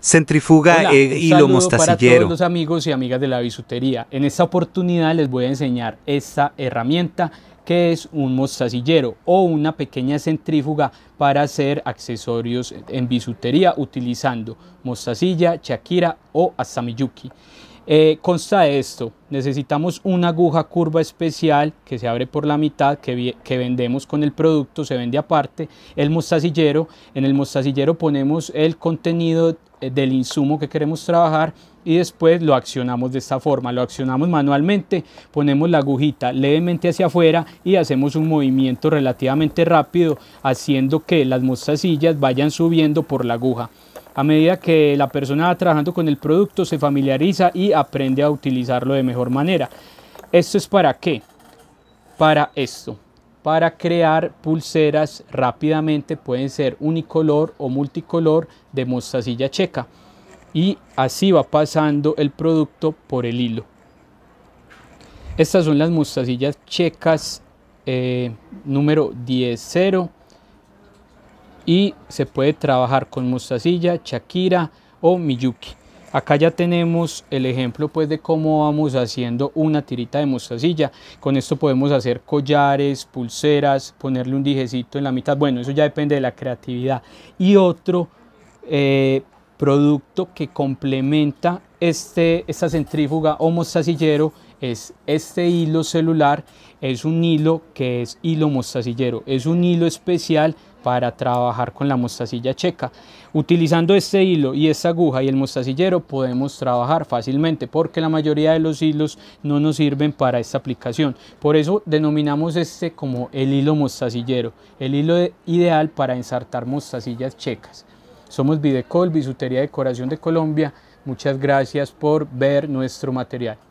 Centrifuga y e mostacillero. Para todos los amigos y amigas de la bisutería. En esta oportunidad les voy a enseñar esta herramienta que es un mostacillero o una pequeña centrífuga para hacer accesorios en bisutería utilizando mostacilla, shakira o hasta eh, consta de esto, necesitamos una aguja curva especial que se abre por la mitad, que, que, vendemos con el producto, se vende aparte, el mostacillero, en el mostacillero ponemos el contenido eh, del insumo que queremos trabajar y después lo accionamos de esta forma, lo accionamos manualmente, ponemos la agujita levemente hacia afuera y hacemos un movimiento relativamente rápido haciendo que las mostacillas vayan subiendo por la aguja. A medida que la persona va trabajando con el producto, se familiariza y aprende a utilizarlo de mejor manera. ¿Esto es para qué? Para esto. Para crear pulseras rápidamente, pueden ser unicolor o multicolor de mostacilla checa. Y así va pasando el producto por el hilo. Estas son las mostacillas checas eh, número 10.0 y se puede trabajar con mostacilla, shakira o miyuki. Acá ya tenemos el ejemplo pues de cómo vamos haciendo una tirita de mostacilla. Con esto podemos hacer collares, pulseras, ponerle un dijecito en la mitad. Bueno, eso ya depende de la creatividad. Y otro eh, producto que complementa este, esta centrífuga o mostacillero es este hilo celular, es un hilo que es hilo mostacillero, es un hilo especial para trabajar con la mostacilla checa. Utilizando este hilo y esta aguja y el mostacillero podemos trabajar fácilmente porque la mayoría de los hilos no nos sirven para esta aplicación. Por eso denominamos este como el hilo mostacillero, el hilo ideal para ensartar mostacillas checas. Somos Videcol, Bisutería Decoración de Colombia. Muchas gracias por ver nuestro material.